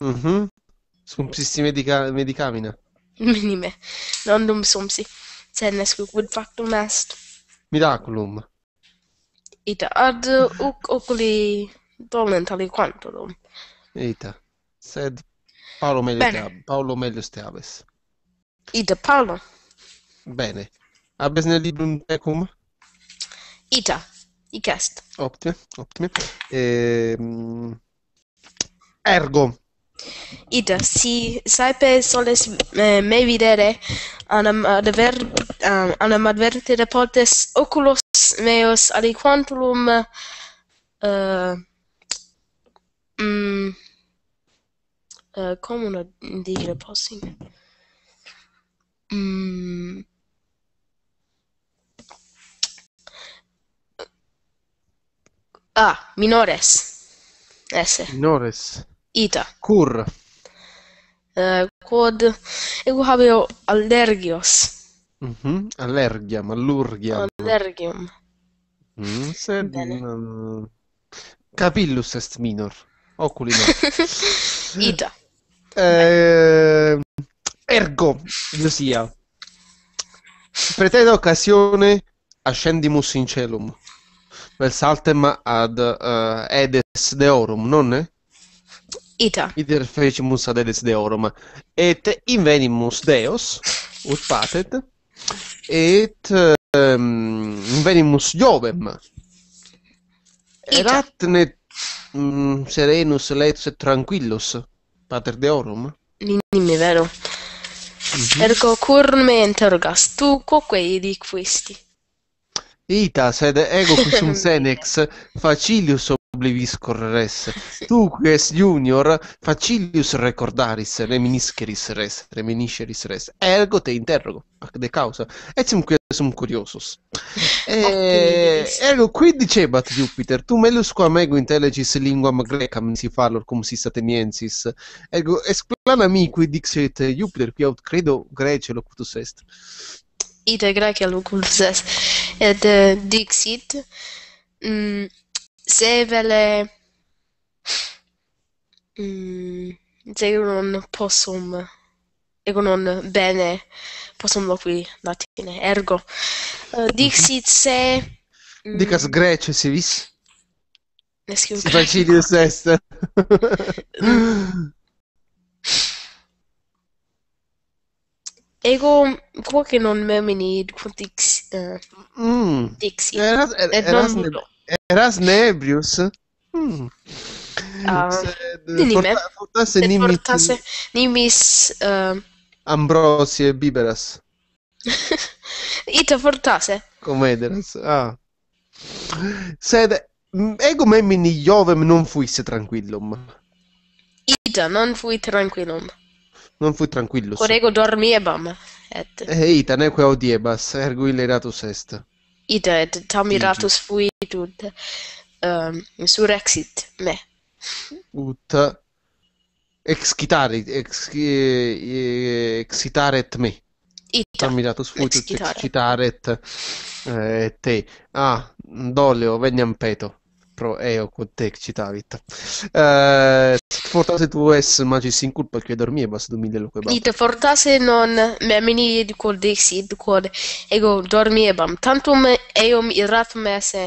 Mhm. Scumpsisti medica- medicamine. Minime. Nondum sumsi. Sennes quid factum est. Miraculum. Ita ad uc oculi dolent aliquantulum. Ita. Sed Paolo meglio, te, Paolo meglio ste abes. Ita Paolo. Bene. Abes nel librum tecum? Ita. Icest. Ottime, ottime. Ehm... Ergo. Ida, si saipe soles me, eh, me videre, anam adver, um, anam advertere potes oculos meos aliquantulum uh, eh, mm, uh, eh, comuna digere possim. Mm. Ah, minores. Esse. Minores. Minores. Ita. Cur. Eh, quod ego habeo allergios. Mm-hmm. Allergiam, allurgiam. Allergium. Mm, sed um, mm, capillus est minor. Oculi no. Ita. Eh, ergo, io sia. Pretenda occasione ascendimus in celum. Vel saltem ad uh, edes deorum, non è? Ita. Iter fecimus ad edes deorum. Et invenimus deos, ut patet, et um, ehm, invenimus jovem. Ita. Et mm, serenus, letus et tranquillus, pater deorum. Minim, vero. Mm -hmm. Ergo, cur me interrogas, tu quoque Ita, sed ego cusum senex facilius ablevis corresse. Tu, qui es junior, facilius recordaris, reminisceris res, reminisceris res. Ergo te interrogo, de causa. Etiam qui curiosus. E, ergo qui dicebat Jupiter, tu melius quam ego intellegis linguam grecam si fallor cum si ateniensis. Ergo, explanami qui dixit Jupiter, qui aut credo grece locutus est. Ite grece locutus est, et uh, dixit... Mm, Sevele... Mm, Zegonon possum... Ego non bene possum lo qui latine, ergo. Uh, eh, dixit mhm. se... Mm, Dicas grece si vis? Si di est. Ego quoque non memini dix uh, eh, mm. dixit. Eras, er, eras, non eras, era Snebrius? Mm. Uh, ah, se, porta, portasse Nimitz, portasse Nimis uh... Ehm, Ambrosi e Biberas. Ite fortase. Comederas. Ah. Sed ego memini Jovem non fuisse tranquillum. Ita non fui tranquillum. Non fui tranquillus. Corrego dormiebam. Et. E eh, ita neque audiebas, ergo ille est. ida et tamiratus mhm. fuit ut um, exit me ut excitare ex excitare me ita tamiratus fuit ut excitare et eh, te ah doleo veniam peto pro eo quod te citavit. Uh, eh, fortasse tu es magis in culpa che dormie e du mille loque bat. Ite fortasse non me amini id quod dixit quod ego dormie e bam. Tantum eum iratum esse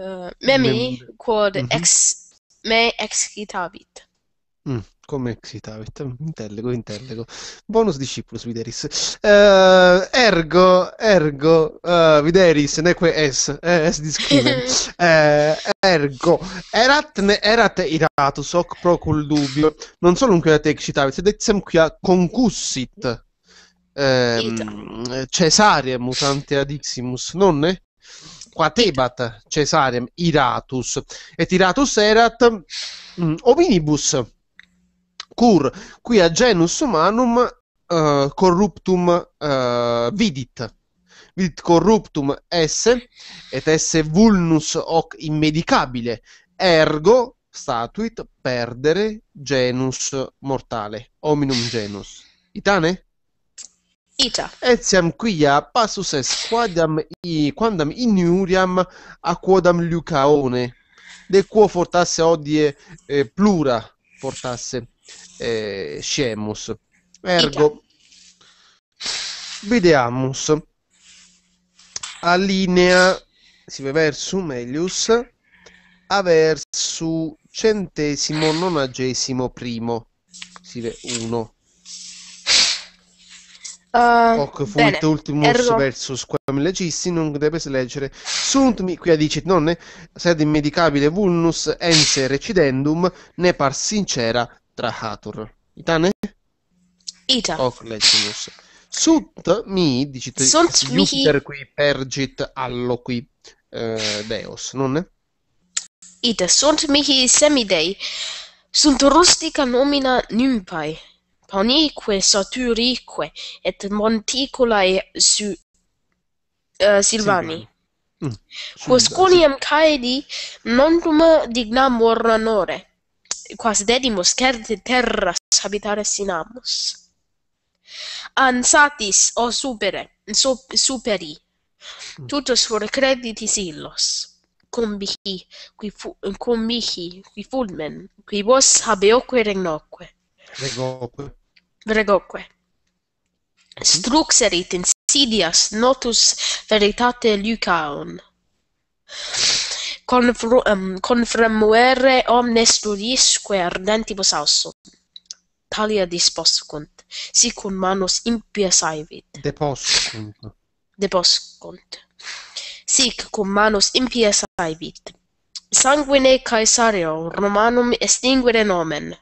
uh, me amini quod mm -hmm. ex me excitavit. Mm. come si tavit? Intellego, intellego. Bonus discipulus, Videris. Uh, ergo, ergo, uh, Videris, neque es, eh, es discrimen. uh, ergo, eratne, erat iratus, hoc procul dubio, non solo quia te excitavit, sed exem quia concussit. Um, ehm, Cesariem usante adiximus, Qua tebat Cesariem iratus. Et iratus erat mm, hominibus cur qui a genus humanum uh, corruptum uh, vidit vid corruptum esse et esse vulnus hoc immedicabile ergo statuit perdere genus mortale hominum genus itane Ita. Etiam quia passus est quadam i, quandam iniuriam a quodam Lucaone, de quo fortasse odie eh, plura fortasse eh, scemus. Ergo, videamus allinea si ve verso melius a versu centesimo nonagesimo primo si ve 1 Uh, eh, Hoc fuit ultimus ergo. versus quam legisti, non debes leggere sunt mi qui dicit nonne sed immedicabile vulnus ense recidendum ne par sincera trahatur. Ita ne? Ita. Hoc legimus. Sunt mi, dicite, Sunt Jupiter qui pergit allo qui eh, Deus, non ne? Ita, sunt mihi semidei sunt rustica nomina nympae, panique saturique, et monticulae su, uh, silvani. Mm. Quos mm. coniam caedi, non tuma dignam ornanore, quas dedimus cert terra habitare sinamus ansatis o supere so superi mm. totus for credite sillos cum bihi qui fu cum mihi qui fulmen qui vos habeo quo regnoque regoque regoque mm-hmm. Struxerit insidias notus veritate lucaon confirmare um, omnes ludis ardentibus ardenti ausso. Talia disposcunt, si cum manus impia saivit. Deposcunt. Deposcunt. Sic cum manus impia saivit. Sanguine Caesario Romanum estinguere nomen.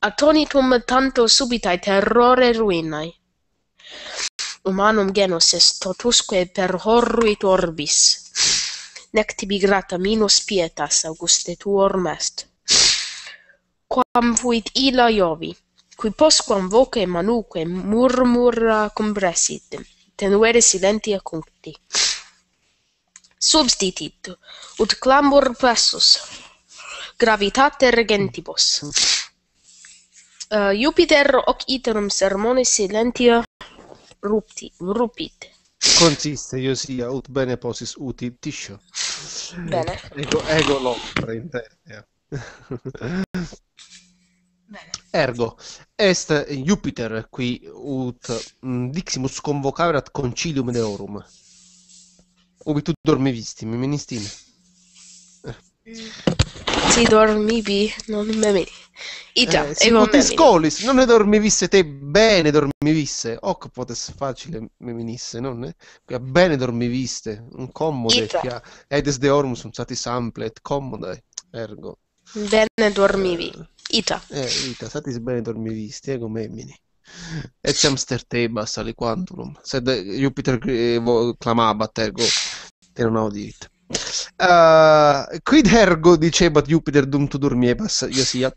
Atonitum tanto subitae terrore ruinae. Humanum genus est totusque per horruit orbis nec tibi grata minus pietas auguste tuor Quam fuit ila jovi, cui posquam voce manuque murmura compressit, bresit, tenuere silentia cumpti. Substitit, ut clamur pressus, gravitate regentibus. Uh, eh, Jupiter hoc iterum sermone silentia rupti, rupti. consiste io sia ut bene posis uti tiscio bene ego, ego l'opera interna eh. bene. ergo est Jupiter qui ut mm, diximus convocaverat concilium deorum ubi tu dormivisti mi ministime ti dormivi, non me me. Ita, eh, e non ti scolis, non ne dormivisse te, bene dormivisse. Oc potes facile me venisse, non è? Bene dormiviste, un commode. Ita. Edes de ormus un sati samplet, commode, ergo. Bene dormivi. Eh. Ita. Eh, ita, satis bene dormivisti, ego memini. Et hamster tebas aliquantum. Sed Jupiter eh, clamaba, tergo, te non audit. Uh, quid ergo dicebat Jupiter dum tu dormiebas, io sia.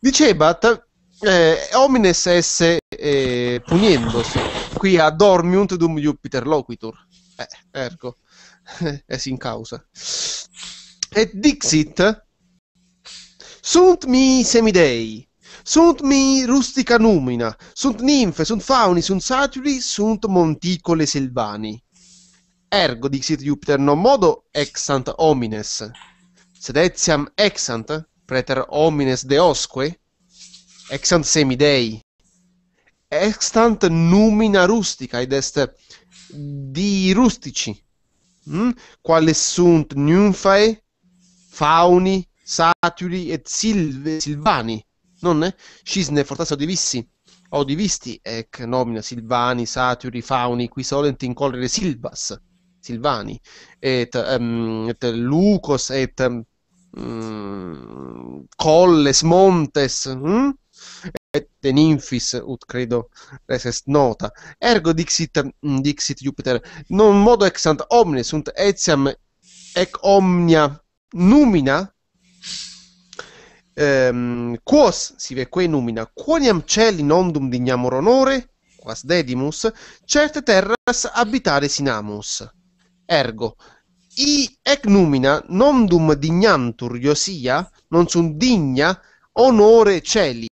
Dicebat eh, homines esse eh, puniendos, qui a dormiunt dum Jupiter loquitur. Eh, ergo, es in causa. Et dixit, sunt mi semidei, sunt mi rustica numina, sunt ninfe, sunt fauni, sunt saturi, sunt monticole silvani. Ergo dixit Jupiter non modo exant homines, sed etiam exant preter homines deosque, exant semidei, extant numina rustica, ed est di rustici, mm? quale sunt nymfae, fauni, saturi et silve, silvani, non? Scisne fortasse odivissi, odivisti, ec nomina silvani, saturi, fauni, qui solent in colere silvas. Silvani et um, et Lucos et um, colles montes hm? et de nymphis ut credo res est nota ergo dixit mm, dixit Jupiter non modo ex ant omnes sunt etiam ec omnia numina ehm quos sive quae numina quoniam celi nondum dignamur honore quas dedimus certe terras habitare sinamus Ergo, i numina non dum dignantur Iosia, non sunt digna onore celi,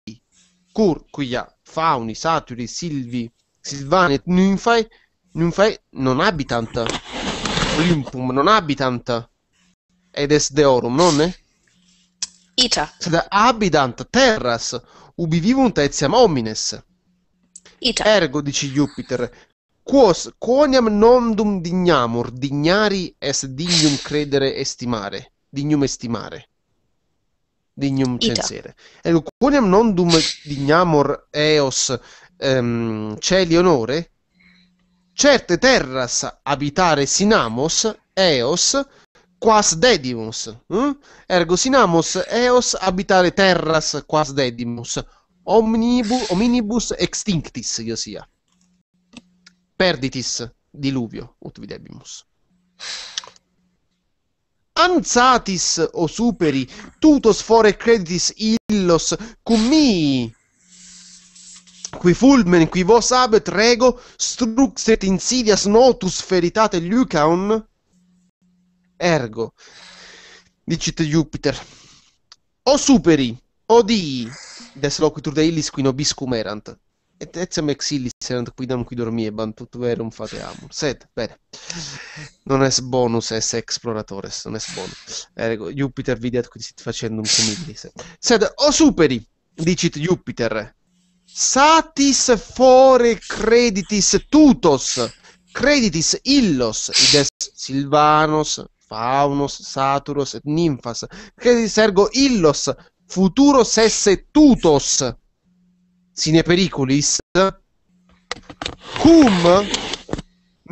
cur quia fauni, saturi, silvi, silvani, ninfae, ninfae non habitant, Olympum non habitant, ed est deorum, nonne? Ita. Sed habitant terras, ubi vivunt etiam homines. Ita. Ergo, dici Jupiter, Quos quoniam nomdum dignamur, dignari est dignum credere estimare, dignum estimare, dignum censere. Ecco, quoniam nomdum dignamur eos ehm, celi onore, certe terras abitare sinamos, eos, quas dedimus. Mm? Ergo sinamos eos abitare terras quas dedimus, omnibus, ominibus extinctis, io sia perditis diluvio ut videbimus. Anzatis o superi tutos fore creditis illos cum mii qui fulmen qui vos abet rego struxet insidias notus feritate lucaon ergo dicit Jupiter o superi o dii des loquitur de illis qui nobiscum erant e etiam exilis erant non qui dormiebant, tut verum amo. Sed, bene, non è bonus es exploratores, non è bonus. Ergo, Jupiter videat quid facendo un comillis. Sed, o superi, dicit Jupiter, satis fore creditis tutos, creditis illos, ides Silvanos, Faunos, Saturos et Nymphas, creditis ergo illos, futuros esse tutos sine periculis, cum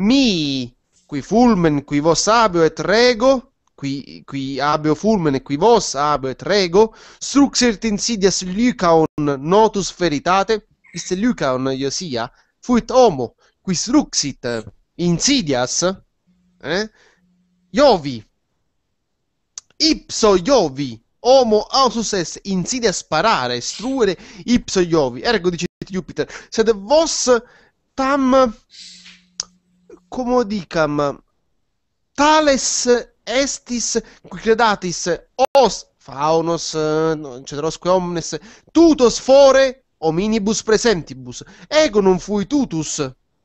mi qui fulmen qui vos abeo et rego qui, qui abio fulmen e qui vos abeo et rego struxerit insidias lycaon notus feritate iste lycaon iosia fuit homo qui struxit insidias eh? Iovi ipso Iovi homo autus est insidia sparare, struere ipso Iovi. Ergo dice Jupiter, sed vos tam comodicam tales estis qui credatis os faunos ceterosque cioè, omnes tutos fore hominibus presentibus ego non fui tutus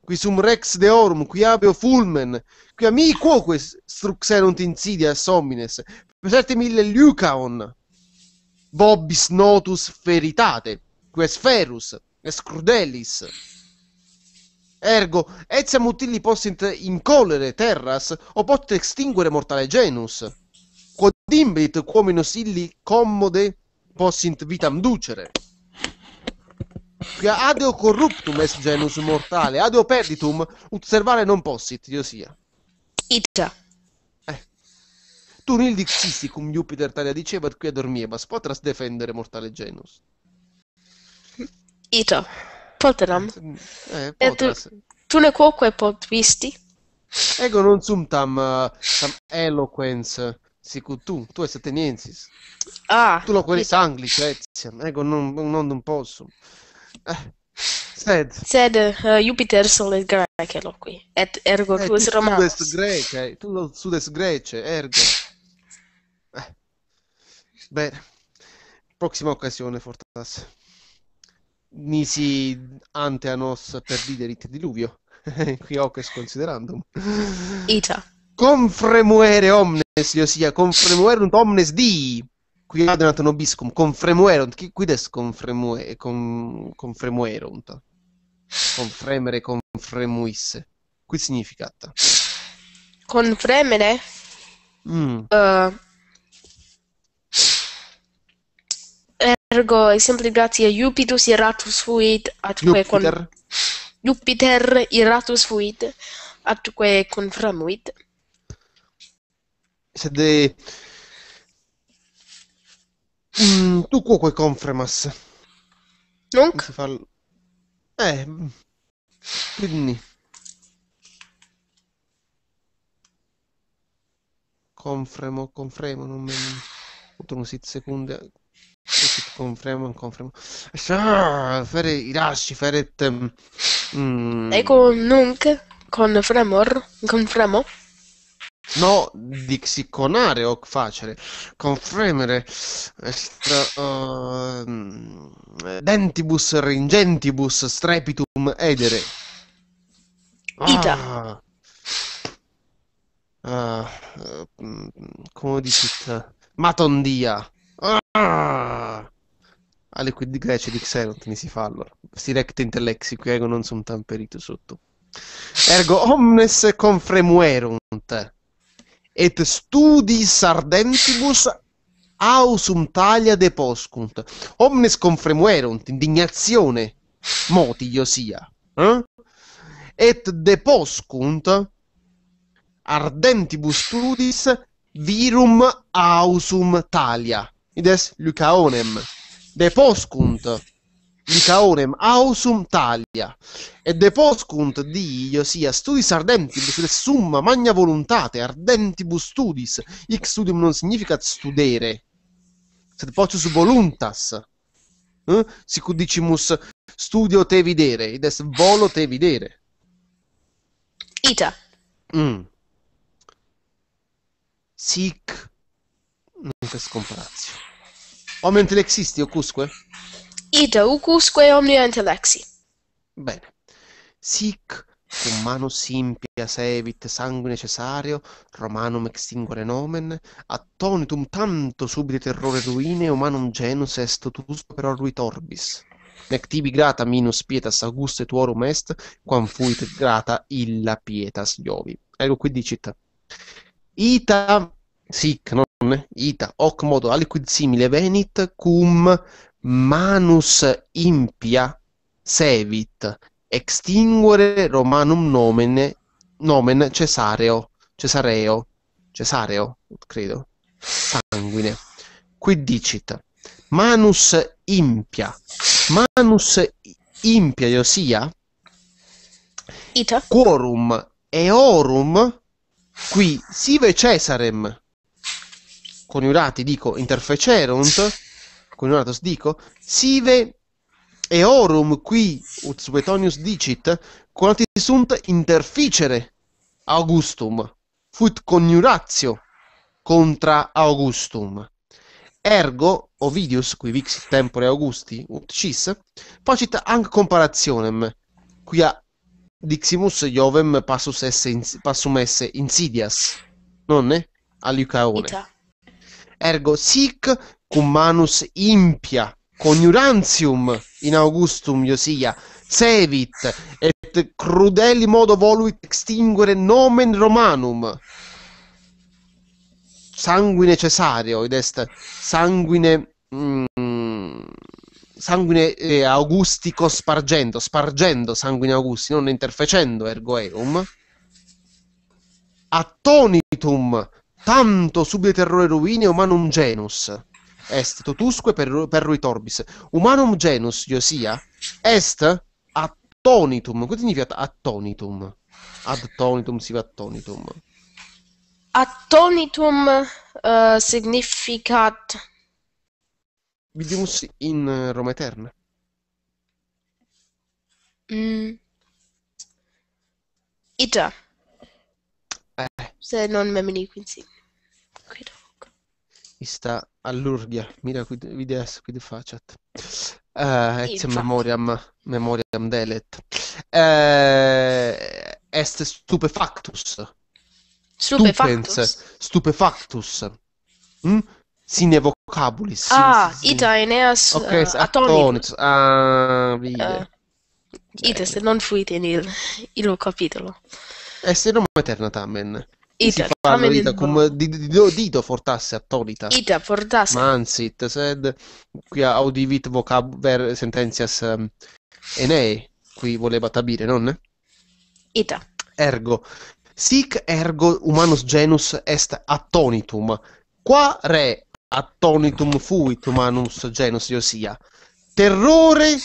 qui sum rex deorum qui habeo fulmen qui amico mi quoque struxerunt insidias homines Preserte mille Lucaon, Bobbis notus feritate, Quesferus, Escrudelis. Ergo, etsia mutilli possint incolere terras, o pot extinguere mortale genus. Quod imbrit quominos illi commode possint vitam ducere. Quia adeo corruptum est genus mortale, adeo perditum, ut servare non possit, io sia. Ita. Turnil dixisti con Jupiter talia diceva dicebat quia dormiebas, potras defendere mortale genus. Ito, polteram. Eh, eh, eh potras. Et tu le cuoque pot visti? Ego non sum tam, tam eloquens, sicut tu, tu es ateniensis. Ah, tu lo ito. Anglic, etiam, ego non, non, non possum. Eh. Sed. Sed uh, Jupiter solet Graece loqui, et ergo eh, tu, tu est Romanus. Tu est Grece, tu sud Grece, ergo. Beh, prossima occasione Fortas. Nisi ante anos per diderit diluvio. Qui che considerandum. Ita. Confremuere omnes, ossia, sia, confremuerunt omnes di qui ad nato nobiscum confremuerunt qui des est confremue con, confremuerunt confremere confremuisse qui significat confremere mm. uh, Ergo, sempre grazie a Iupitus irratus fuit, atque Jupiter. con... Jupiter irratus fuit, atque conframuit. se de... mm, tu quoque confremas? Nunc? Si fal... Eh, mm. quindi... Confremo, confremo, non mi... Utrono sit secunde... Confermo, confermo. Fere irashi, feret... Mm. E con nunc, con fremor, con fremo? No, dixiconare o facere, confremere, estra, uh, dentibus ringentibus strepitum edere. Ita. Ah, uh, come dici? Matondia. Ah alle ah, quid grece di Xerot mi si fa allora. Si recte intellexi, qui ego ecco, non sono tamperito sotto. Ergo omnes confremuerunt, et studis ardentibus ausum talia deposcunt. Omnes confremuerunt, indignazione, moti io sia. Eh? Et deposcunt ardentibus studis virum ausum talia. Ides Lucaonem de poscunt licaorem ausum talia e de poscunt di Iosia Studis ardentibus del summa magna voluntate ardentibus studis hic studium non significa studere sed potius voluntas eh? sicut studio te videre id est volo te videre ita mm. sic non est comparatio Omnio intellexisti ocusque? Ita ucusque omnia intellexi. Bene. Sic cum manus impia sevit sangue necessario, Romanum extinguere nomen, attonitum tanto subite terrore ruine, humanum genus est tutus per orui torbis. Nec tibi grata minus pietas auguste tuorum est, quam fuit grata illa pietas giovi. Ecco qui dicit. Ita sic non ita hoc modo aliquid simile venit cum manus impia sevit extinguere Romanum nomene, nomen Cesareo, Cesareo, Cesareo, credo, sanguine. Qui dicit, manus impia, manus impia ossia Ita. quorum eorum qui sive Cesarem, coniurati dico interfecerunt, coniuratus dico, sive eorum qui ut suetonius dicit, quanti sunt interficere Augustum, fut coniuratio contra Augustum. Ergo, Ovidius, qui vixit tempore Augusti, ut cis, facit anc qui a diximus Iovem passus esse in, passum esse insidias, nonne? Aliucaone. Ita ergo sic cum manus impia coniurantium in augustum Iosia sevit et crudeli modo voluit extinguere nomen Romanum sanguine Cesario id est sanguine mm, sanguine eh, augustico spargendo spargendo sanguine augusti non interfecendo ergo eum attonitum tanto subiterrore ruine umanum genus est totusque per, rui torbis umanum genus Iosia est attonitum cosa significa attonitum? attonitum si va attonitum attonitum uh, significat vidimus in eh, Roma Eterna mm. ita eh. se non me memini quinsi ista all'urgia, mira quid videas qui facet. Uh, et memoriam, memoriam delet. Uh, est stupefactus. Stupefactus. Stupens, stupefactus. Mm? Sine vocabulis. Ah, sin, sin. ita eneas okay, uh, eh, attonit. Ah, vide. Uh, ite, se non fuit in il, il capitolo. Est in Roma amen. Ita, si fa l'ita come di, di, oh, dito fortasse attolita. Ita fortasse. Mansit, sed quia audivit vocab ver sententias um, ehm, enei, qui voleva tabire, non? Ita. Ergo. Sic ergo humanus genus est attonitum. Qua re attonitum fuit humanus genus io sia. Terrore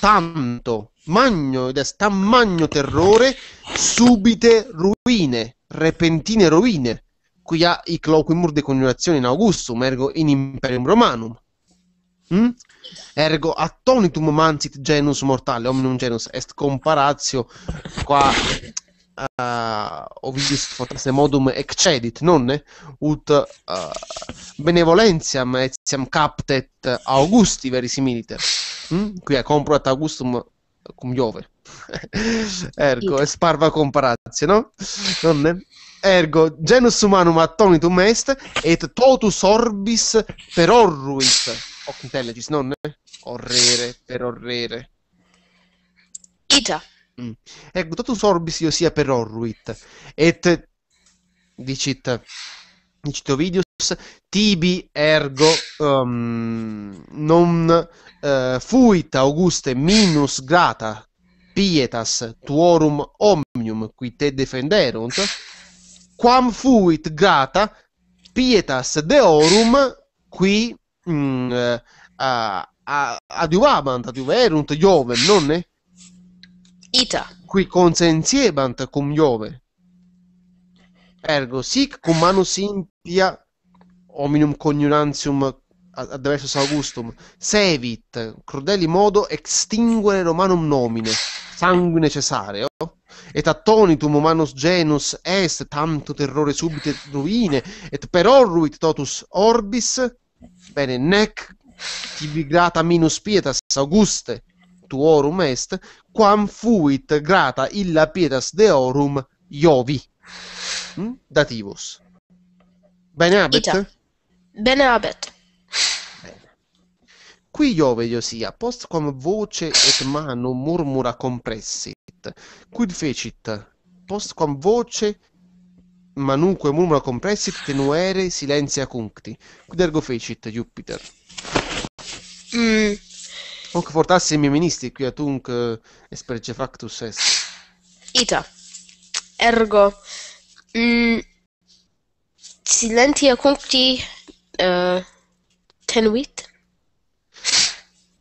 tanto magno ed est tan terrore, subite ruine, repentine ruine, Qui ha i loquimur de coniurazione in Augustum, ergo in Imperium Romanum. Mm? Ergo attonitum mansit genus mortale, omnium genus est comparatio qua uh, eh, Ovidius potasse modum excedit, non? Ut uh, benevolentiam etiam captet Augusti verisimiliter. Mm? Qui è compro Augustum come Juve. Ergo, e sparva comparazio, no? Donne? Ergo, genus humanum attonitum est, et totus orbis per orruit. Hoc intelligis, non? Orrere, per orrere. già. Mm. Ergo, totus orbis io sia per orruit. et dicit Nicit Ovidius, tibi ergo um, non uh, eh, fuit Auguste minus grata pietas tuorum omnium qui te defenderunt, quam fuit grata pietas deorum qui mm, uh, eh, adiuvabant, adiuverunt Iove, non ne? Ita. Qui consensiebant cum Iove. Ergo, sic cum manus impia hominum coniunantium adversus Augustum, sevit, crudeli modo, extinguere Romanum nomine, sanguine cesareo, et attonitum humanus genus est, tanto terrore subite ruine, et perorruit totus orbis, bene, nec tibi grata minus pietas Auguste, tuorum est, quam fuit grata illa pietas deorum Iovi. Mh? Mm? Dativus. Bene abet? Bene abet. Qui Iove Iosia, postquam voce et mano murmura compressit, quid fecit? post Postquam voce manunque murmura compressit, tenuere silenzia cuncti, quid ergo fecit Jupiter? Mm. Onc miei ministri, qui atunc esperge eh, factus est. Ita, ergo Mm, silentia cuncti uh, tenuit?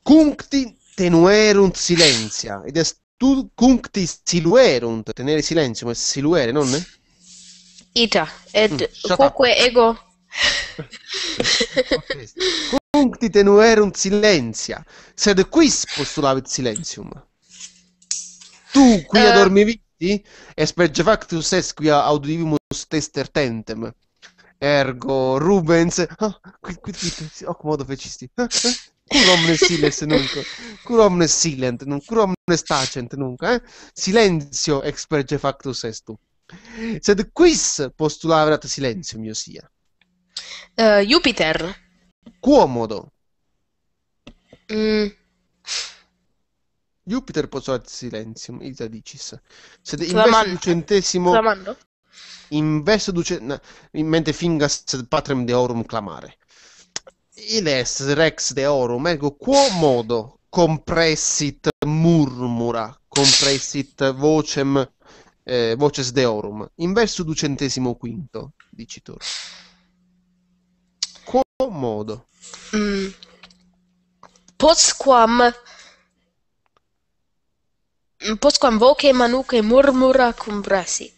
Cuncti tenuerunt silentia. Ed è tu cuncti siluerunt, tenere silenzio, ma siluere, non? Ita, ed mm, quoque ego... Cuncti tenuerunt silentia, sed quis postulavit silenzium. Tu qui uh, eh. adormivi Diritti, esperge factus esquia audivimus tester tentem. Ergo Rubens, oh, ah, quid quid quid, hoc fecisti. Ah, ah, cur omnes silent nunc, cur omnes silent nunc, cur omnes tacent nunc, eh? Silenzio experge factus estu. Sed quis postulaverat silenzio mio sia? Uh, Jupiter. Quomodo. Mm. Jupiter posò ad silenzium Isadicis. Sed investo ducentesimo. Clamando? Investo ducentesimo. In mente fingas sed patrem deorum clamare. Il est rex deorum, ergo quo modo compressit murmura, compressit vocem, eh, voces deorum. Inverso ducentesimo quinto, dicitur. Quo modo? Mm. Posquam un posquam voce manuque murmura cum brasit.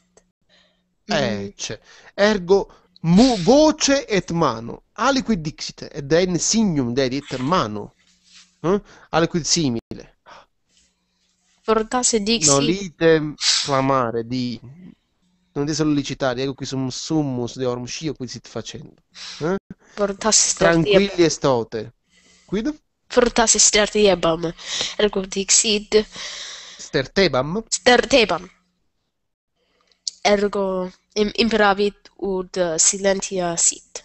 Ecce. Eh, mm. Ergo mu voce et mano. Aliquid dixit, ed en signum dedit mano. Eh? Aliquid simile. Portase dixit. Nolitem clamare di... Non di sollecitare, ecco qui sono summus de orm scio qui sit facendo. Eh? Portasse Tranquilli diebam. estote. Quid? Portasse ster diebam. Ergo dixit stertebam stertebam ergo im, imperavit ut uh, silentia sit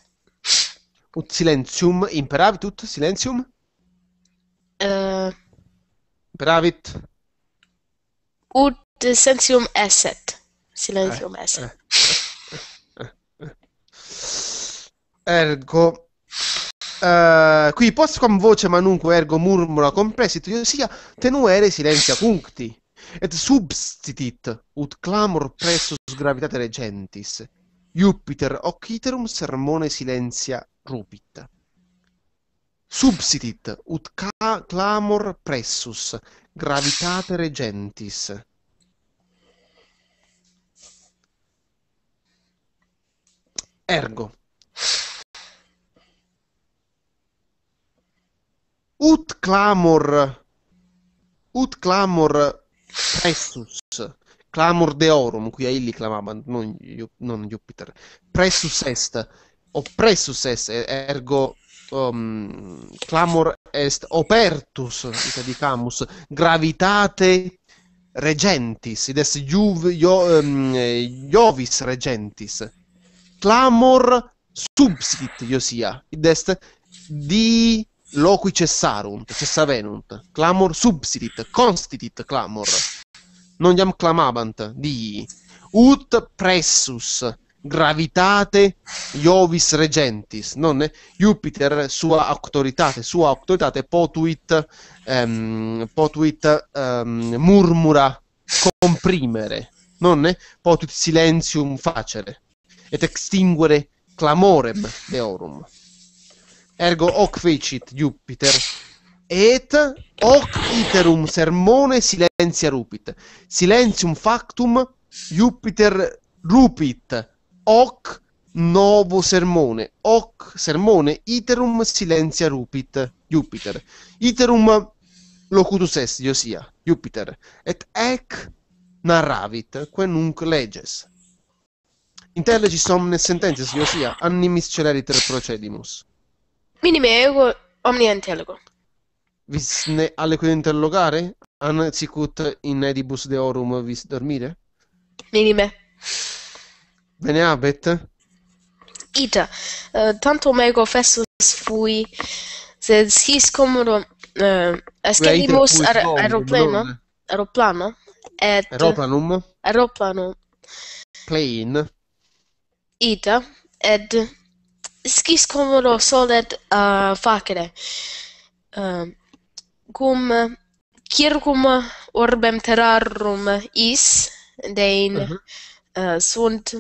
ut silentium imperavit ut silentium uh, imperavit ut uh, esset silentium eh, esset eh, eh, eh, eh. ergo Uh, qui postquam voce manunque ergo murmura compresit io sia tenuere silentia puncti et substitit ut clamor pressus gravitate regentis Jupiter hoc iterum sermone silentia rupit substitit ut clamor pressus gravitate regentis ergo ut clamor ut clamor Pressus clamor deorum, qui a Illi clamava, non, non, Jupiter, Pressus est, o Prestus est, ergo um, clamor est opertus, dicamus, gravitate regentis, id est juv, jo, um, Jovis regentis, clamor subsit, io sia, id est di loqui cessarunt, cessavenunt, clamor subsidit, constitit clamor, non iam clamabant, digli, ut pressus gravitate Iovis regentis, non Jupiter sua autoritate, sua autoritate potuit, ehm, potuit ehm, murmura comprimere, non potuit silentium facere, et extinguere clamorem deorum. Ergo hoc fecit Jupiter. Et hoc iterum sermone silentia rupit. Silentium factum Jupiter rupit. Hoc novo sermone. Hoc sermone iterum silentia rupit. Jupiter. Iterum locutus est, io Jupiter. Et ec narravit, que nunc leges. Interlegis omnes sententias, io animis celeriter procedimus. Minimeo omnian telogo. Visne aliquid interrogare? An sicut in edibus deorum vis dormire? Minime. Bene abet? Ita, uh, tanto mego festus fui, sed sis comodo uh, ascendibus ar aeroplano, aeroplano, et... Aeroplanum? Aeroplanum. Plane. Ita, ed scis comodo solet uh, facere. Uh, cum circum orbem terrarum is dein mhm. uh, sunt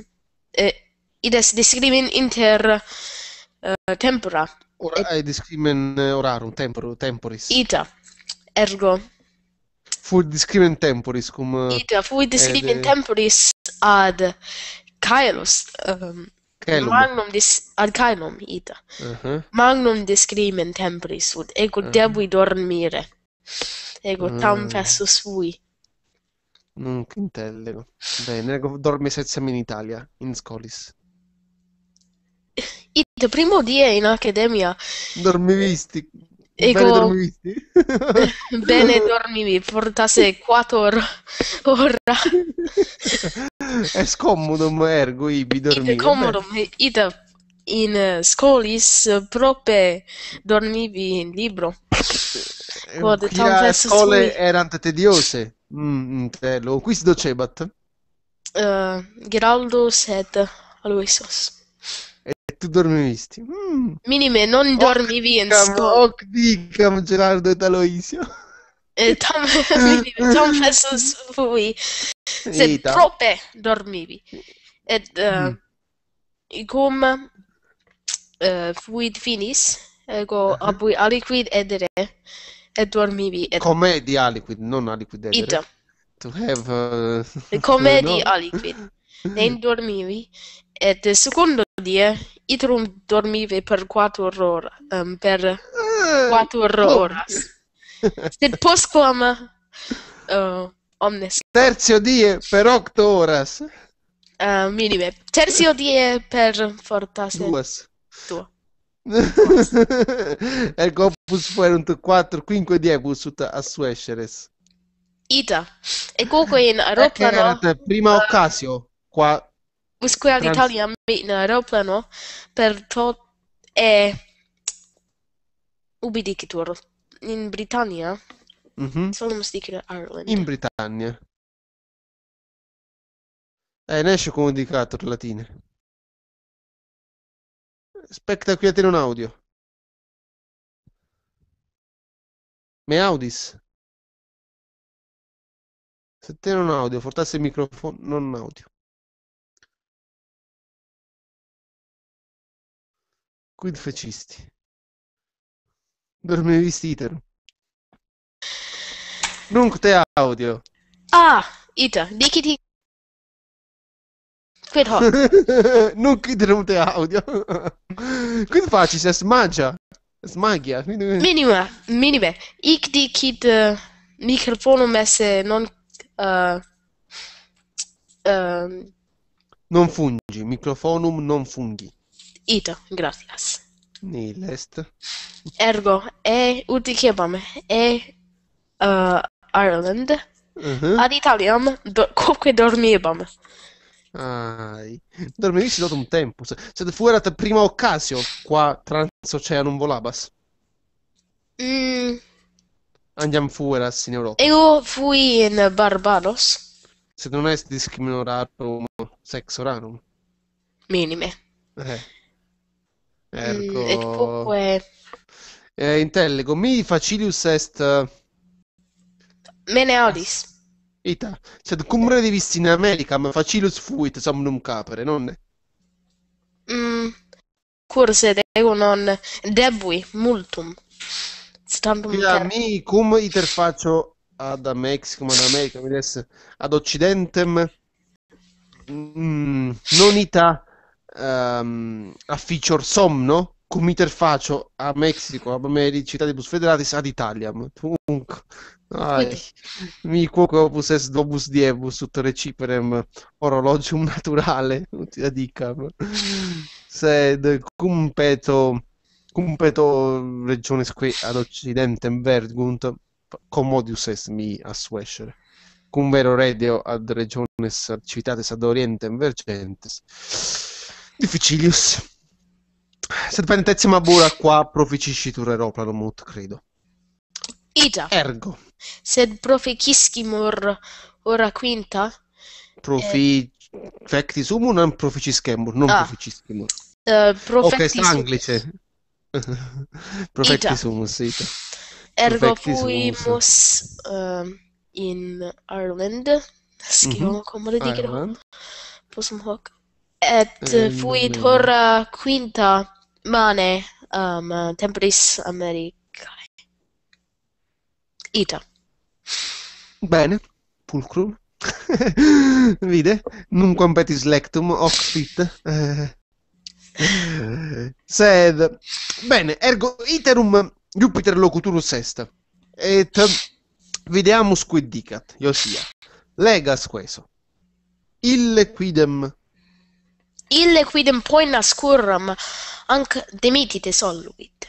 ides discrimin inter uh, tempora ora et, discrimen uh, orarum tempor temporis ita ergo fuit discrimen temporis cum uh, ita fuit discrimen ed, eh, temporis ad caelus um, Caelum. Magnum dis ad caelum ita. Uh -huh. Magnum discrimen templi sud, ego uh -huh. debui dormire. Ego uh mm. -huh. tam fessus fui. Non che intellego. Bene, ego dorme sezem in Italia, in scolis. It primo dia in accademia. Dormivisti. Ego... Ecco. Bene dormivisti. Bene dormivi, portase quator orra. Es commodum ergo ibi dormivi. Id commodum, id in scolis proprio dormivi in libro. Eh, Quod tam scole sui... erant tediose. Mm, lo quis docebat? Uh, eh, Geraldo sed Aluisos tu dormivisti? Mm. Minime, non dormivi in scuola. Hoc dicam, Gerardo ed Aloisio. E tam, minime, tam versus voi. Se Eita. troppe dormivi. E uh, eh, mm. cum uh, eh, fuit finis, ego uh-huh. abui aliquid edere, e dormivi. Ed... Come di aliquid, non aliquid edere. Ita. To have... Uh... Come no. di aliquid. non dormivi. E il secondo dia Iterum dormive per 4 ora um, per 4 uh, oh. sed postquam uh, eh, omnes tertio die per octo horas uh, minime tertio die per fortas duas tu el corpus fuerunt 4 5 die ut a sueceres ita e coco in aeroplano prima uh, occasio qua Scuola Trans- d'Italia mette in aeroplano per tot- e ubbidicatura. In Britannia? Mm-hmm. Solo in Ireland. In Britannia. Eh, ne esce comunicato comunicator latine. Aspetta qui a te un audio. Me audis. Se te non audio, fortasse il microfono, non audio. Quid fecisti? Dormivi iter. Nunc te audio. Ah, iter, diciti Quid hoc? Nunc iterum te audio. Quid facis est magia? Est magia. Minima, minime. Ic dicit uh, microfonum esse non... Uh, uh, non fungi, microfonum non fungi id, gracias. Nihil est. Ergo, e udicebam, e uh, Ireland, uh -huh. ad Italiam, do, quoque dormibam. Ai, dormivissi se fu sed fuerat prima occasione qua transoceanum volabas. Mm. Andiam fueras in Europa. Io fui in Barbados. Se non è est sexo sexoranum. Minime. Eh. Ergo... E comunque... Eh, intelligo, mi facilius est... Mene odis. Ita, sed cioè, cum redevis in America, Americam facilius fuit somnum capere, non? Mm, curse deo non debui multum. Standum Ita, mi cum interfaccio ad Amexicum, ad Americam, ad Occidentem, mm, non ita um, feature somno come interfaccio a Mexico, a Mericitadibus Federatis ad Italiam. Tunc. Ai, mi cuoco opus est dobus diebus ut reciperem orologium naturale, ut adicam. Sed cum peto, cum peto regiones qui ad occidentem vergunt, commodius est mi assuescere cum vero redio ad regiones citates ad orientem vergentes Difficilius. Eh, Se pentesima bura qua proficisciturerò planomut, credo. Ida. Ergo. Sed proficiscimur ora quinta? Profi... Eh. Fecti sumum non proficiscemur, non ah. proficiscemur. Uh, eh, profecti ok, sanglice. profecti sumus, ita. Ergo fuimus uh, in Ireland. Schio, mm -hmm. come le dicono. Possum hoc. Et eh, fuit non horra quinta mane um, templis Americae. Ita. Bene, pulcrum. Vide? Nunquam competis lectum, oxfit. Eh. Sed, bene, ergo iterum Jupiter locuturus est, et videamus quid dicat, Iosia, legas queso, ille quidem Ille quidem poenas curram, anc demitite solvit.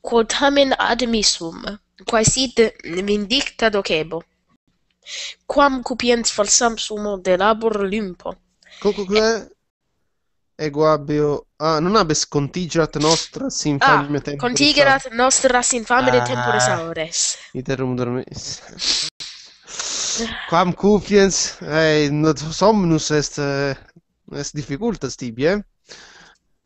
Quod tamen ad missum, quae sit vindicta docebo, quam cupiens falsam sumo de labor limpo. ego abio... Ah, non abes contigerat nostra sin famine ah, contigerat nostra sin famine ah, temporis ah, aures. Iterum dormis. quam cupiens... Ei, Eh, somnus est... Eh, es tibi, eh?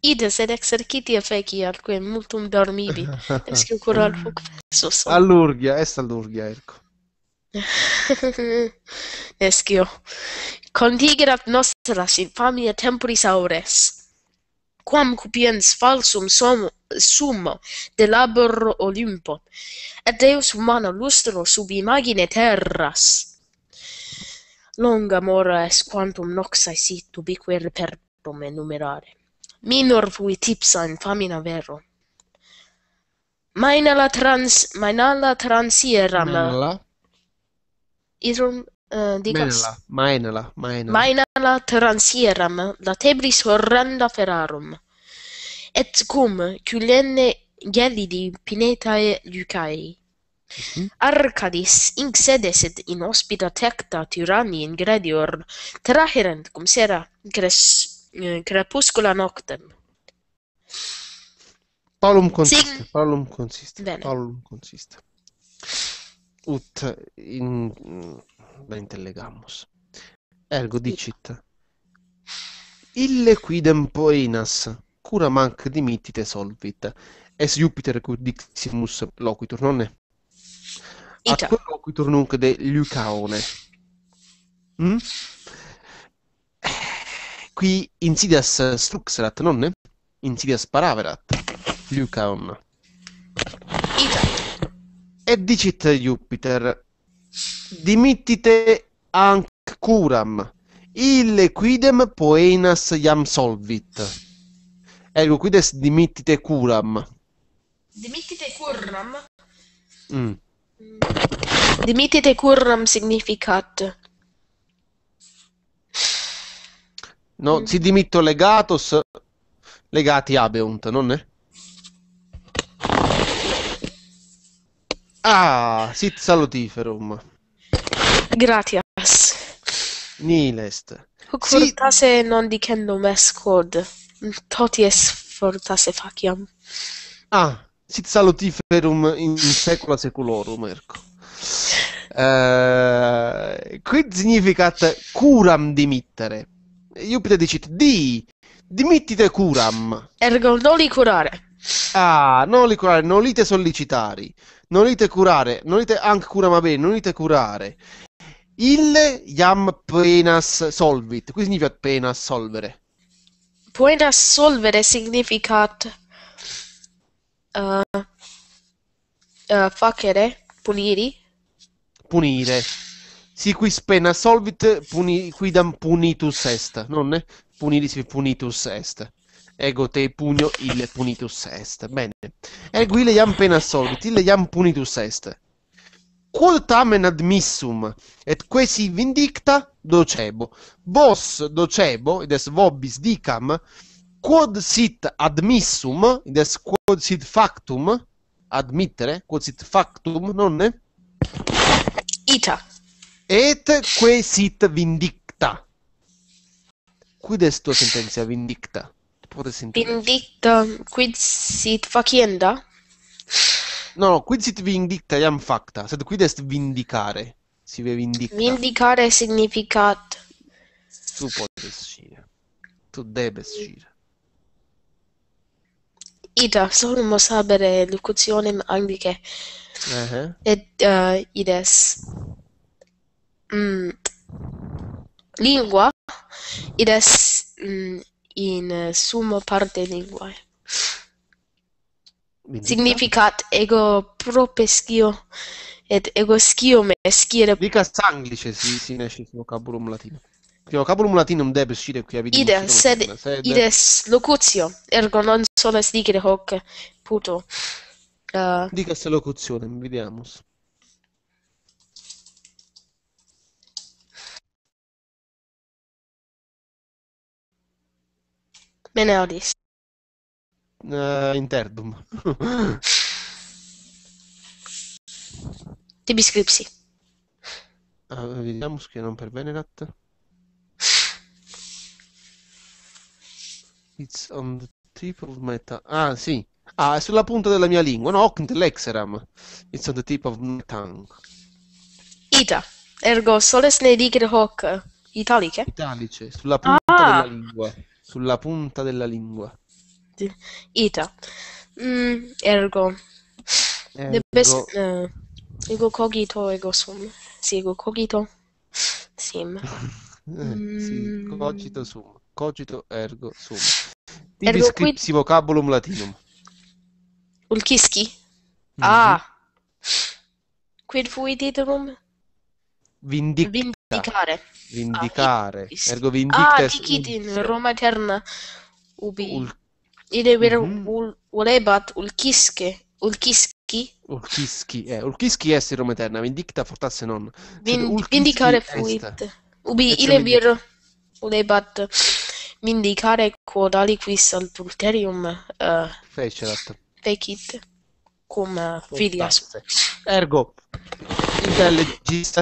Ide sed exercitia efeci alquem multum dormibi, es que cura al fuc fessus. Allurgia, est allurgia, erco. Escio, contigerat nostras infamia temporis aures, quam cupiens falsum somo, sum de labor olimpo, et deus humano lustro sub imagine terras, longa mora est quantum noxae sit ubique repertum enumerare. Minor fuit ipsa in famina vero. Mainala trans... Mainala transiera... Mainala? Irum... Uh, eh, digas... Mainala, mainala, mainala. Mainala transieram, latebris horrenda ferarum. Et cum, culenne gelidi pinetae lucai, Mhm. Arcadis incedes et in hospita tecta tyranni ingredior traherent cum sera cres, eh, crepuscula noctem. Paulum consiste, Sing... Paulum consiste, Bene. Paulum consiste. Ut in mente legamus. Ergo dicit. Ille quidem poenas cura manc dimittite solvit. Es Jupiter quid diximus loquitur, nonne? Itta. A turnunk de Lucaone. Mm? Qui insidias struxerat, nonne? Insidias paraverat. Lucaon. Ita. E dicit Jupiter, dimittite anc curam, ille quidem poenas iam solvit. Ergo quides dimittite curam. Dimittite curam? Mm. Dimitte curram um, significat. No, mm. si dimitto legatos, legati abeunt, non è? Ah, sit salutiferum. Gratias. Nilest. Huc fortase sit... non dicendo est quod, toties fortase faciam. Ah, sit salutiferum in secula seculorum, ecco. Uh, quid significat curam dimittere? Iupiter dicit di, dimittite curam. Ergo non li curare. Ah, non li curare, non li nolite sollicitari, nolite curare, non li te anche curam abene, nolite curare. Il iam penas solvit, qui significa penas solvere. Penas solvere significa uh, eh, uh, eh, facere, eh, puniri. Punire. Si qui spena solvit, puni, quidam punitus est, non? è si punitus est. Ego te pugno il punitus est. Bene. Ergo ille iam pena solvit, ille iam punitus est. Quod tamen admissum, et que vindicta, docebo. Vos docebo, ed es vobis dicam, quod sit admissum, id est quod sit factum, admittere, quod sit factum, nonne? Ita. Et que sit vindicta. Quid est tua sentenza vindicta? Vindicta, quid sit facienda? No, no, quid sit vindicta iam facta, sed quid est vindicare? Si ve vindicta. Vindicare significat... Tu potes scire. Tu debes scire. ida solumus habere locutionem anglicae uh et uh, ides mm, lingua ides mm, in sumo parte linguae Vindica? significat ego propescio et ego schio me scire dicas anglice si si nesce vocabulum latino capul mulatinum debes scire qui avidi Ide, sed, sed, ides locutio, ergo non soles dicere hoc puto. Uh, eh, Dicas locuzione, vediamo. Bene, odis. Uh, interdum. Tibi scripsi. Uh, vediamo che non pervenerat. It's on the tip of my tongue. Ah, sì. Ah, è sulla punta della mia lingua. No, l'exeram. It's on the tip of my tongue. Ita. Ergo soles ne dicere hoc. Italiche? Italice, sulla punta ah. della lingua. Sulla punta della lingua. Ita. Mm, ergo. Ergo. best, eh, ego cogito, ego sum. Sì, ego cogito. Sim. eh, mm. Sì, cogito sum cogito ergo sum. Tibi ergo vocabulum latinum. Ulchischi. Mm-hmm. Ah! Quid fuit iterum? Vindic- Vindicare. Vindicare. Ah, ergo vindicare. Ah, dicit in Roma eterna ubi. Ul- Ide per mm-hmm. ul- ulebat ulcische. Ulcischi? Ulcischi, eh. Ulcischi est in Roma eterna, vindicta fortasse non. Cioè, Vin- vindicare fuit. Est. Ubi ecco, ilebir ulebat Mendicare quodali quis adulterium uh, eh, fecerat fecit cum uh, filias ergo intelligis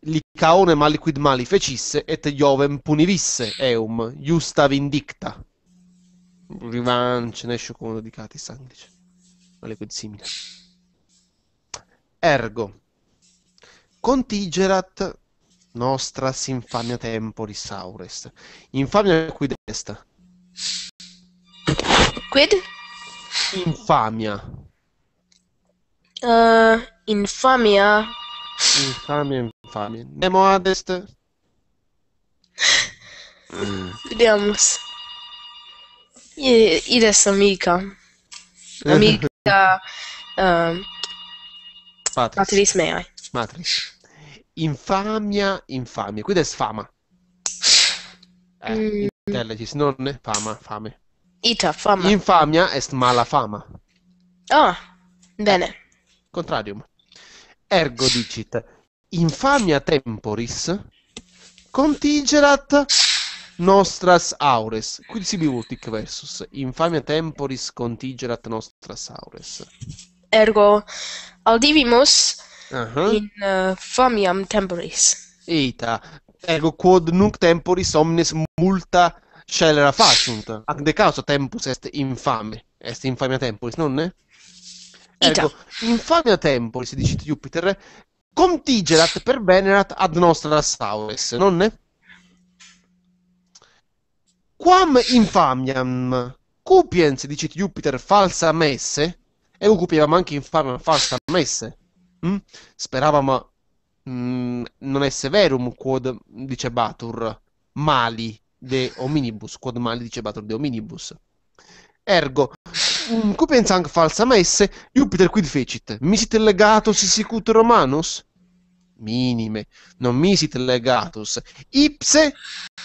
licaone maliquid mali fecisse et iovem punivisse eum justa vindicta rivance nescio cum dedicati sanglice maliquid simile ergo contigerat nostra sinfamia temporis saurest. Infamia quid est? Quid? Infamia. Uh, infamia. Infamia, infamia. Nemo ad est? mm. Vediamus. Id est amica. Amica... uh, Patris. Patris meae. Matris infamia, infamia. Qui è sfama. Eh, mm. intelligence, non fama, fame. Ita, fama. Infamia est mala fama. Ah, oh, bene. Contrarium. Ergo dicit, infamia temporis contigerat nostras aures. Quid sibiutic versus infamia temporis contigerat nostras aures. Ergo audivimus uh-huh. in uh, eh, Famiam Temporis. Eita, ergo ecco, quod nunc temporis omnes multa celera facunt, ac de causa tempus est infame, est infamia temporis, non ne? Ita. Ecco, infamia temporis, dicit Jupiter, contigerat per venerat ad nostra saures, non ne? Quam infamiam cupiens, dicit Jupiter, falsa messe, e cupiam anche infamiam falsa messe, Mm? Speravamo mm, non è severum quod dicebatur mali de omnibus, quod mali dicebatur de omnibus. Ergo, um, mm, cui pensang falsa messe, Jupiter quid fecit? Misit legatus sicut Romanus? Minime, non misit legatus. Ipse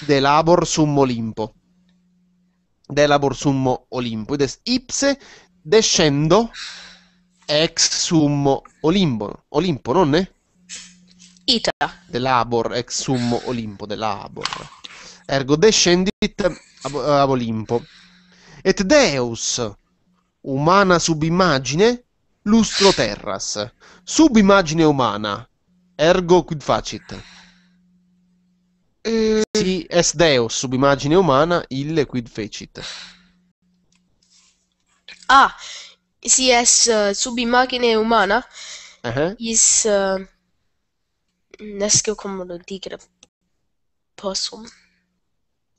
de labor summo Olimpo. De labor summo Olimpo. Ed est ipse descendo ex summo Olimpo, Olimpo non è? Ita. Delabor, ex summo Olimpo, delabor. Ergo descendit ab, ab Olimpo. Et Deus, umana subimmagine, lustro terras. Subimmagine umana, ergo quid facit? Eh... Si es Deus, subimmagine umana, ille quid fecit. Ah, si es as uh, eh, subi humana? Uh -huh. Is eh, Nesco uh, come Possum.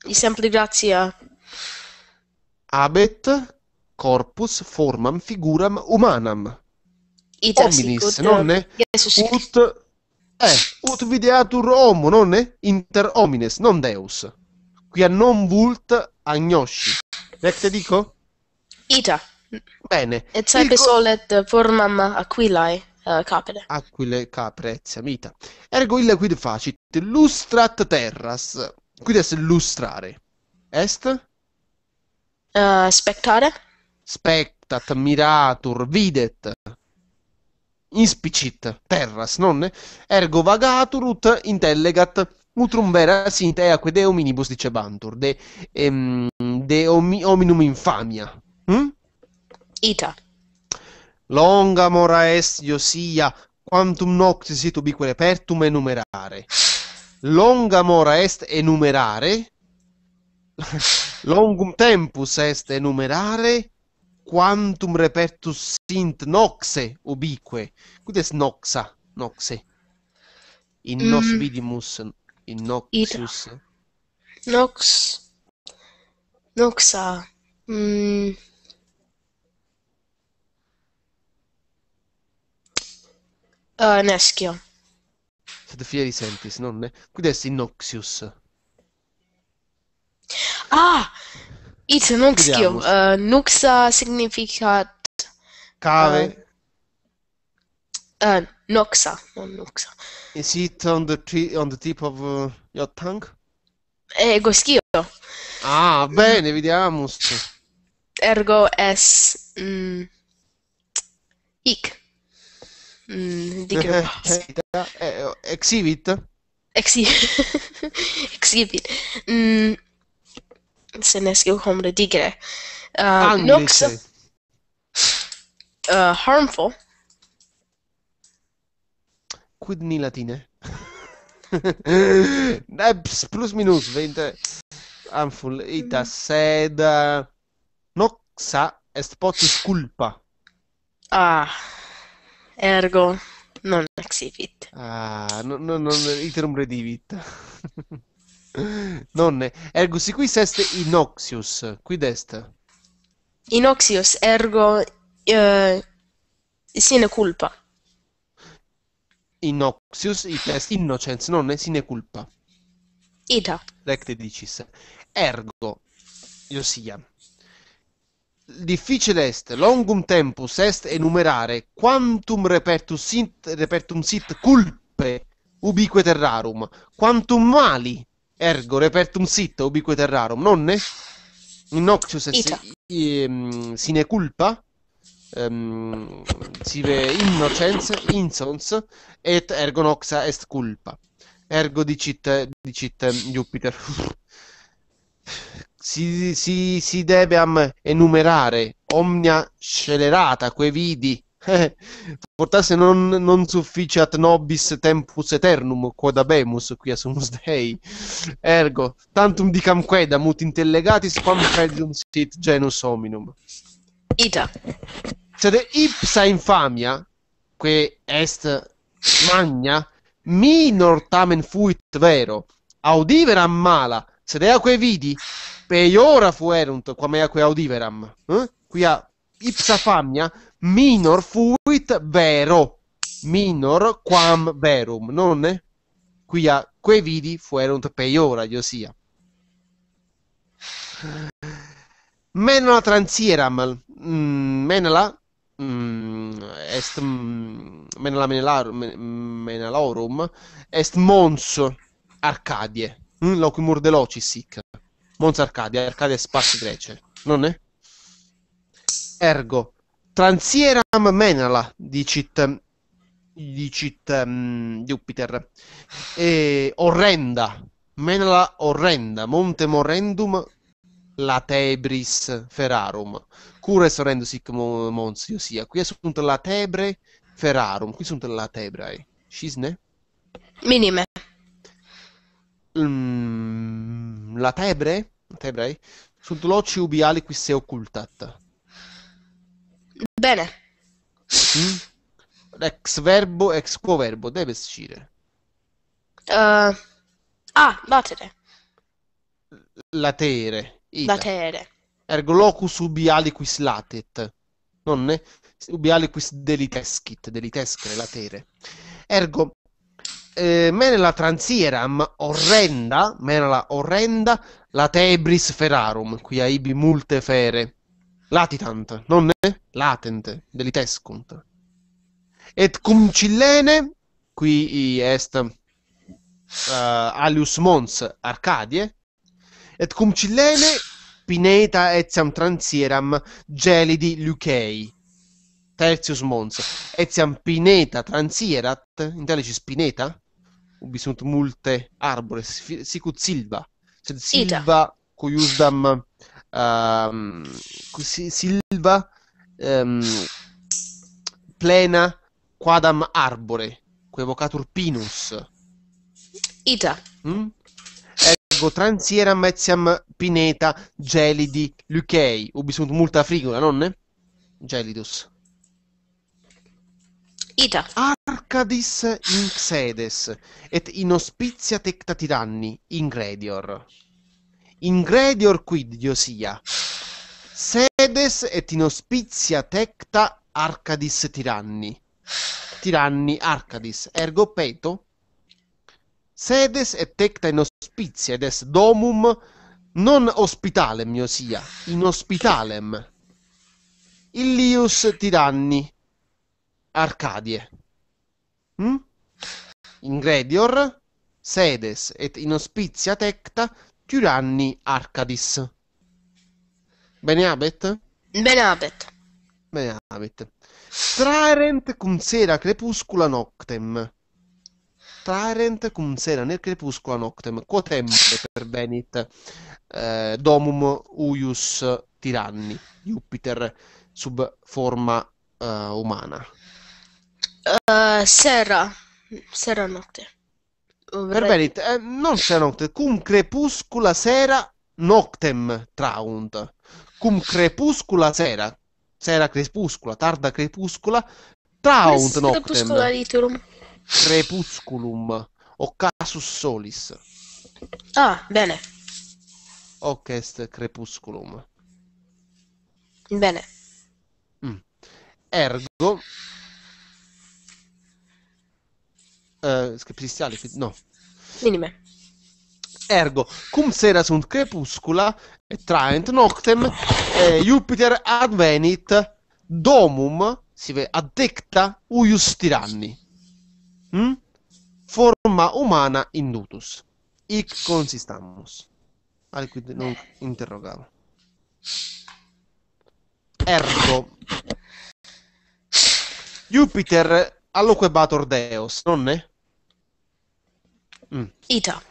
Is sempli grazia. Abet corpus formam figuram humanam. Ita sicut, non ne? Jesus. Ut, eh, ut videatur homo, non ne? Inter homines, non Deus. Quia non vult agnosci. Ecce dico? Ita. Bene. c'è saepe co- solet formam aquilae eh, capre. capere. Aquile capre etiamita. Ergo il quid facit, lustrat terras. Quid est lustrare? Est? Uh, spectare? Spectat, miratur, videt. Inspicit terras, non? Ergo vagatur ut intellegat utrum vera sint eaque de hominibus dicebantur, de, ehm, de homi, hominum infamia. Hm? ita. Longa mora est Josia, quantum noctis sit ubique repertum enumerare. Longa mora est enumerare. Longum tempus est enumerare quantum repertus sint noxe ubique. Quid est noxa? Noxe. In mm. nos vidimus in noxius. Nox. Noxa. Mm. Uh, neschio. Sed fieri sentis, nonne. Quid est innoxius? Ah! It's nuxio. Uh, nuxa significa... Cave. Uh, uh, noxa, non nuxa. Is it on the, on the tip of uh, your tongue? Ego goschio. Ah, bene, vediamo. Ergo es... Mm, hic. Mm, di che eh, eh, eh oh, exhibit Exhi exhibit mm, se ne scu home de digre uh, Anglice. nox uh, harmful quid ni latine Neps, plus minus, vente harmful ita, mm. sed uh, Noxa est potis culpa Ah, Ergo non Exhibit. Ah, non, non, non iterum redivit. Nonne, ergo si qui seste inoxius, qui est? Inoxius, ergo eh, sine culpa. Inoxius, it est innocens, nonne sine culpa. Ida. Recte dicis. Ergo, io sia. Difficile est, longum tempus est enumerare quantum repertum sit, repertum sit culpe ubique terrarum, quantum mali, ergo repertum sit ubique terrarum, nonne? In noctius est si, ehm, sine culpa, um, sive innocens, insons, et ergo noxa est culpa. Ergo dicit, dicit Jupiter. si, si, si debeam enumerare omnia scelerata quei vidi portasse non, non sufficiat nobis tempus eternum quod abemus qui a sumus dei ergo tantum dicam queda ut intellegatis quam fedium sit genus hominum ita sed ipsa infamia que est magna minor tamen fuit vero audiveram mala sed ea que vidi peiora fuerunt quameaque audiveram, eh? quia ipsa famia minor fuit vero, minor quam verum, non nonne? Quia que vidi fuerunt peiora, io sia. Menela transieram, mm, menela mm, est mm, menela menelarum, menelarum est mons Arcadie, mm, locumur de locis sic. Monza Arcadia, Arcadia Sparsi Grecia, non è? Ergo, transieram menala, dicit, dicit um, mm, Jupiter, e orrenda, menala orrenda, Monte Morrendum Latebris Ferrarum, cura cures orrendo sic mons sia, qui sunt la tebre ferarum, qui sunt la scisne? Minime. Ehm, la Tebre? La Tebre? Sunt loci ubi aliquis se occultat. Bene. Mm? Ex verbo, ex quo verbo, deve uscire. Uh, eh, ah, latere. Latere. Ita. Latere. Ergo locus ubi aliquis latet. Non ne? Ubi aliquis delitescit, delitescere, latere. Ergo, eh, menela transieram orrenda, menela orrenda, la tebris ferarum, qui Ibi multe fere, latitant, non è? Latente, delitescunt. Et cum Cillene, qui est uh, alius mons Arcadie, et cum Cillene pineta etiam transieram gelidi Lucei. Tertius Mons, etiam pineta transierat, intellicis pineta? ubi sunt multe arbore, sicut silva, sed cioè, silva Ita. cuiusdam um, ehm, silva um, plena quadam arbore, quae vocatur pinus. Ita. Mm? Ego transieram etiam pineta gelidi lucei, ubi sunt multa frigola, nonne? Gelidus. ita arca dis in sedes et in hospitia tecta tiranni ingredior ingredior quid iosia sedes et in hospitia tecta arca dis tiranni tiranni arca dis ergo peto sedes et tecta in hospitia des domum non hospitalem iosia in hospitalem Illius tiranni Arcadie. Mm? Ingredior, sedes et inospizia tecta tyranni Arcadis. Bene Bene abet? abet. Bene abet. Traerent cum sera crepuscula noctem. Traerent cum sera nel crepuscula noctem. Quotem per venit eh, domum uius tiranni, Jupiter sub forma eh, umana. Uh, sera. Sera notte. Verbenit, eh, non sera notte, cum crepuscula sera noctem traunt. Cum crepuscula sera, sera crepuscula, tarda crepuscula, traunt noctem. Crepuscula literum. Crepusculum, o casus solis. Ah, bene. Hoc est crepusculum. Bene. Mm. Ergo, eh, cristiali, no. Minime. Ergo, cum sera sunt crepuscula, e traent noctem, eh, Jupiter advenit domum, si ve, addecta uius tiranni. Mm? Forma umana indutus. Ic consistamus. Alle non interrogavo. Ergo, Jupiter alloquebator deos, non è? Mm. Ita.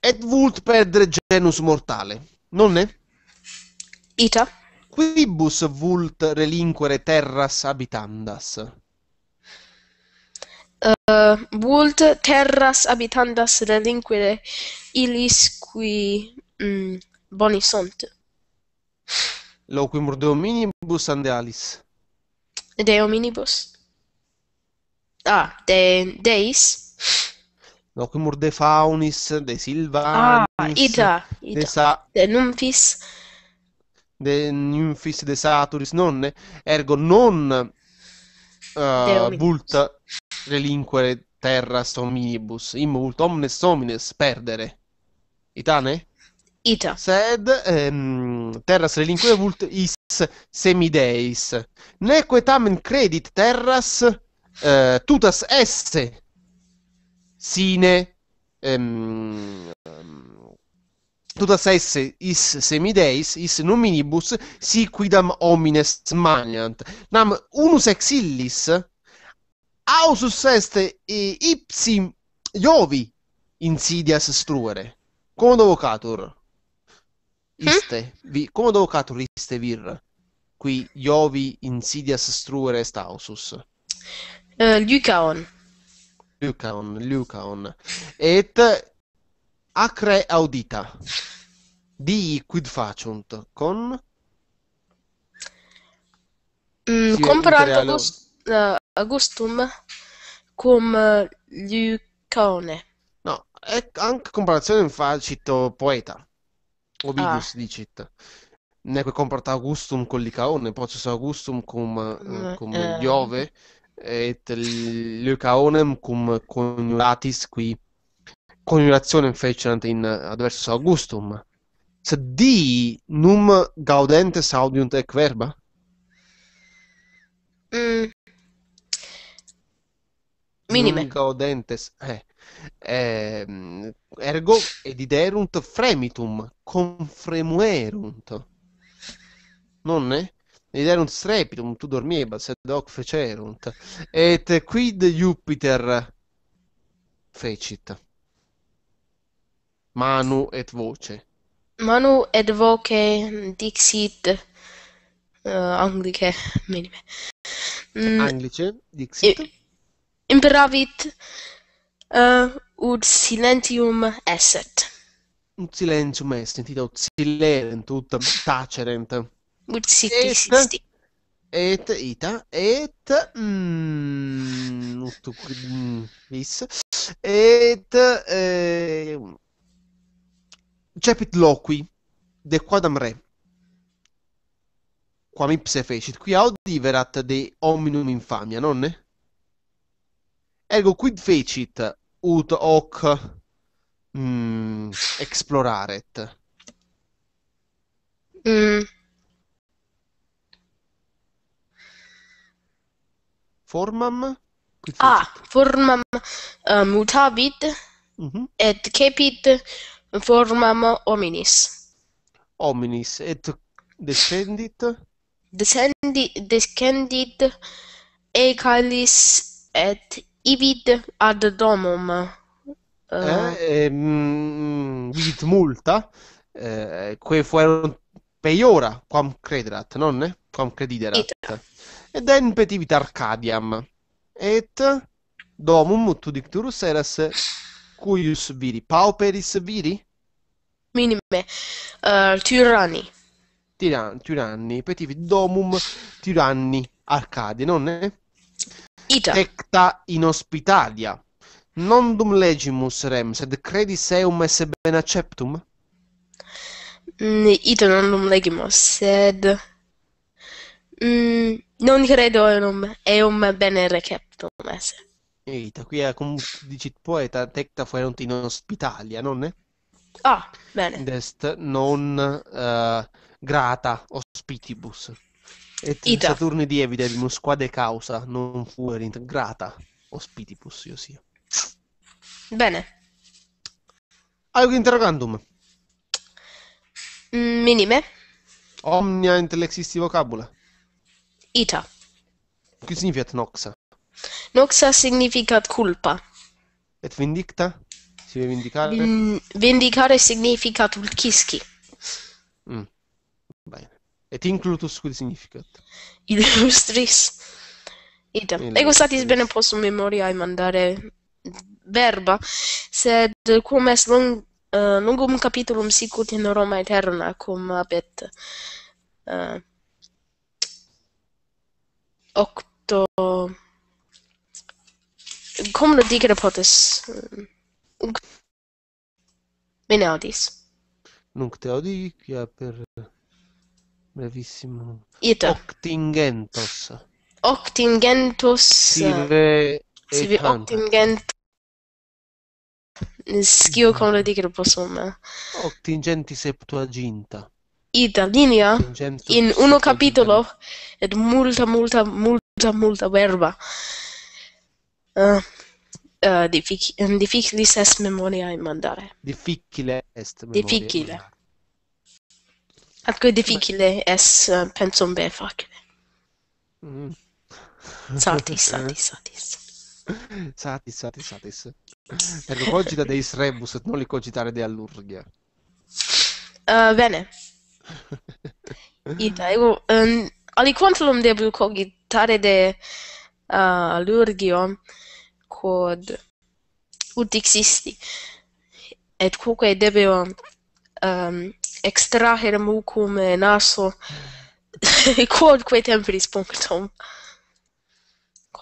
Et vult perdere genus mortale, non ne? Ita. Quibus vult relinquere terras habitandas? Uh, vult terras habitandas relinquere illis qui mm, boni sunt. Loquimur de hominibus ande alis. De hominibus? Ah, de, deis? Locumur De Faunis, De Silva, ah, Ita, Ita. De, Sa- De Nymphis, De Nymphis, De Saturis, non ergo non uh, vult relinquere terras omnibus, immult omnes homines perdere. Itane? Ita. Sed ehm, terras relinquere vult is semideis. Neque tamen credit terras eh, tutas esse sine ehm um, is semideis is numinibus si quidam homines maniant nam unus ex illis ausus est e ipsi iovi insidias struere come vocator hm? iste eh? vi come vocator iste vir qui iovi insidias struere est ausus uh, eh, Lucaon. Lucaon, Lucaon, et acre audita, di quid facunt, con... Mm, comprando august, uh, Augustum cum uh, Lucaone. No, è anche comparazione facito poeta, Ovidus ah. dicit neque comporta Augustum con Licaone, proces Augustum cum, eh, mm, cum eh. Diove, et leucaonem cum coniuratis qui coniurationem fecant in adversus Augustum. Sed di num gaudentes audiunt ec verba? Mm. Minime. Num gaudentes, eh. eh ergo ediderunt fremitum, confremuerunt. Non è? ed erunt strepitum, tu dormiebas, ed hoc fecerunt, et quid Jupiter fecit? Manu et voce. Manu et voce dixit uh, eh, anglice minime. Mm, Anglice dixit? imperavit uh, eh, ut silentium esset. Ut silentium est, sentita ut silerent, ut tacerent. Et, et, ita, et, mm, bis, mm, et, eh, cepit loqui, de quadam re, quam ipse fecit, qui audiverat de hominum infamia, nonne? Ergo quid fecit, ut hoc mm, exploraret? Mm. formam quid ah formam uh, eh, mutavit mm -hmm. et capit formam hominis hominis et descendit descendi descendit calis et ibid ad domum uh, eh, eh, mm, vidit mm, multa eh, quae fuerunt peiora quam crederat, nonne? Quam crediderat. Ita. Ed enpetivit Arcadiam. Et domum tu dicturus eras cuius viri pauperis viri? Minime uh, tyranni. Tiran, tyranni, petivit domum tyranni Arcadi, nonne? Ita. Ecta inospitalia. Non dum legimus rem, sed credis eum esse ben acceptum? Mm, Itonon legimos, sed... Mm, non credo eum bene receptum esse. Eita, qui è cum dicit poeta, tecta fuerunt in ospitalia, nonne? Ah, bene. Dest non uh, grata hospitibus. Et Ita. Saturni dievi devimus quade causa non fuerint grata hospitibus, io sia. Bene. Algo interrogandum. Mm, minime. Omnia intellexisti vocabula. Ita. Che significa noxa? Noxa significa colpa. Et vindicta? Si deve vendicare? Mm, Vin vendicare significa tulchischi. Mm. Bene. Et inclutus quid significat? Illustris. Ita. Illustris. Ego statis bene possum memoriae mandare verba, sed cum est long uh, eh, longum capitulum sic ut in Roma aeterna cum abet uh, eh, octo cum lo dicere potes eh, bene uh, audis nunc te audicia per brevissimo Ita. octingentos octingentos sive et sive schio con le che mm. lo posso me. Ottingenti septuaginta. Italia, in uno capitolo, ed molta molta molta molta verba. Uh, ah, uh, ah, difficile, difficile est memoria mandare. Difficile est memoria. Difficile. Atque ah, difficile est uh, pensum be facile. Mm. satis, satis, satis. satis, satis, satis. Per cogita dei srebus, et non li cogitare dei allurgia. Uh, eh, bene. Ita, ego, um, ehm, aliquantulum debu cogitare de uh, eh, allurgio quod ut existi. Et quoque debeo um, ehm, extrahere mucum naso quod quae temperis punctum.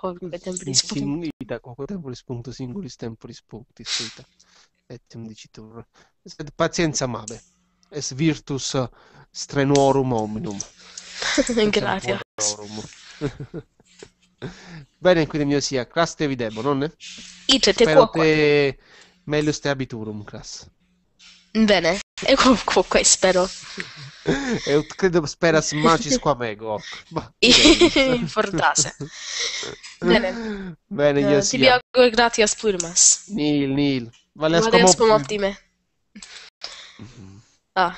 Comunque temporis punctus. Simulita, quoque temporis punctus singulis temporis punctis sita. Et eh, dicitur. Sed mabe. Es virtus strenuorum omnium. Grazie. Bene, quindi mio sia, cras te videbo, non? Ite te Spero quoque. te melius te abiturum, cras. Bene. Eu qualquer espero. Eu credo speras macis qua mego. Fortase. Bene. Bene, io uh, sì. Tibia gratias plurimas. Nil, nil. Vales, Vales como... optime. Ah.